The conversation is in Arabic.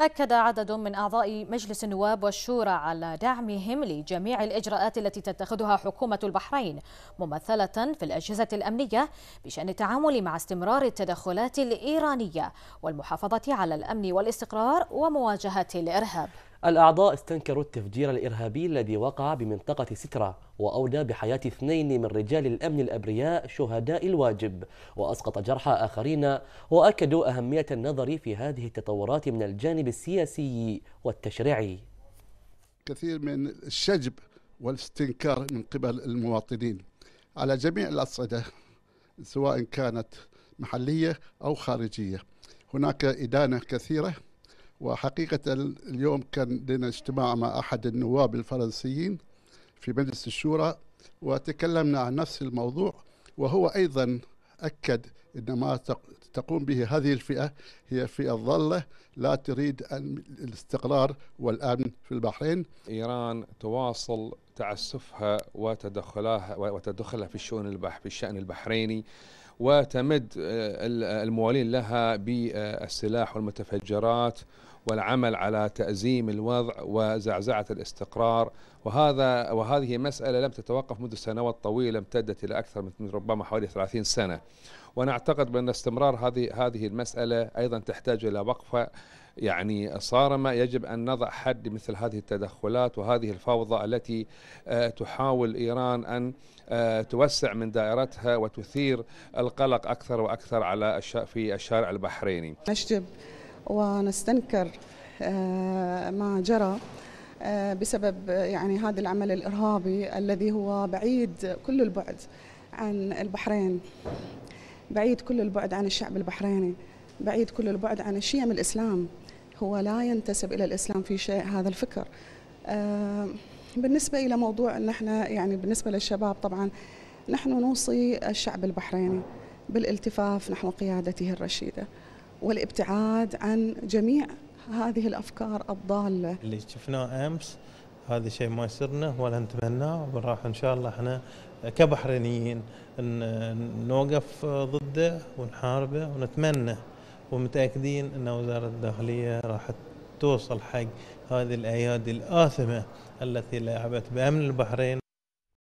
أكد عدد من أعضاء مجلس النواب والشورى على دعمهم لجميع الإجراءات التي تتخذها حكومة البحرين ممثلة في الأجهزة الأمنية بشأن التعامل مع استمرار التدخلات الإيرانية والمحافظة على الأمن والاستقرار ومواجهة الإرهاب الأعضاء استنكروا التفجير الإرهابي الذي وقع بمنطقة سترة وأودى بحياة اثنين من رجال الأمن الأبرياء شهداء الواجب وأسقط جرحى آخرين وأكدوا أهمية النظر في هذه التطورات من الجانب السياسي والتشريعي كثير من الشجب والاستنكار من قبل المواطنين على جميع الأصعدة سواء كانت محلية أو خارجية هناك إدانة كثيرة وحقيقة اليوم كان لنا اجتماع مع أحد النواب الفرنسيين في مجلس الشورى وتكلمنا عن نفس الموضوع وهو أيضا أكد انما تقوم به هذه الفئه هي فئه ضاله لا تريد الاستقرار والامن في البحرين. ايران تواصل تعسفها وتدخلها وتدخلها في الشؤون البحر في الشان البحريني وتمد آه، الموالين لها بالسلاح والمتفجرات والعمل على تأزيم الوضع وزعزعة الاستقرار وهذا وهذه مسألة لم تتوقف منذ سنوات طويلة امتدت إلى أكثر من ربما حوالي 30 سنة وأنا اعتقد بان استمرار هذه هذه المساله ايضا تحتاج الى وقفه يعني صارمه يجب ان نضع حد مثل هذه التدخلات وهذه الفوضى التي آه، تحاول ايران ان آه، توسع من دائرتها وتثير القلق اكثر واكثر على في الشارع البحريني. نشجب ونستنكر آه، ما جرى بسبب يعني هذا العمل الارهابي الذي هو بعيد كل البعد عن البحرين بعيد كل البعد عن الشعب البحريني بعيد كل البعد عن شيم الإسلام هو لا ينتسب إلى الإسلام في شيء هذا الفكر آه، بالنسبة إلى موضوع أن احنا يعني بالنسبة للشباب طبعا نحن نوصي الشعب البحريني بالالتفاف نحو قيادته الرشيدة والابتعاد عن جميع هذه الأفكار الضالة اللي شفناه أمس هذا شيء ما يسرنا ولا نتمناه وراح ان شاء الله احنا كبحرينيين نوقف ضده ونحاربه ونتمنى ومتاكدين ان وزاره الداخليه راح توصل حق هذه الايادي الاثمه التي لعبت بامن البحرين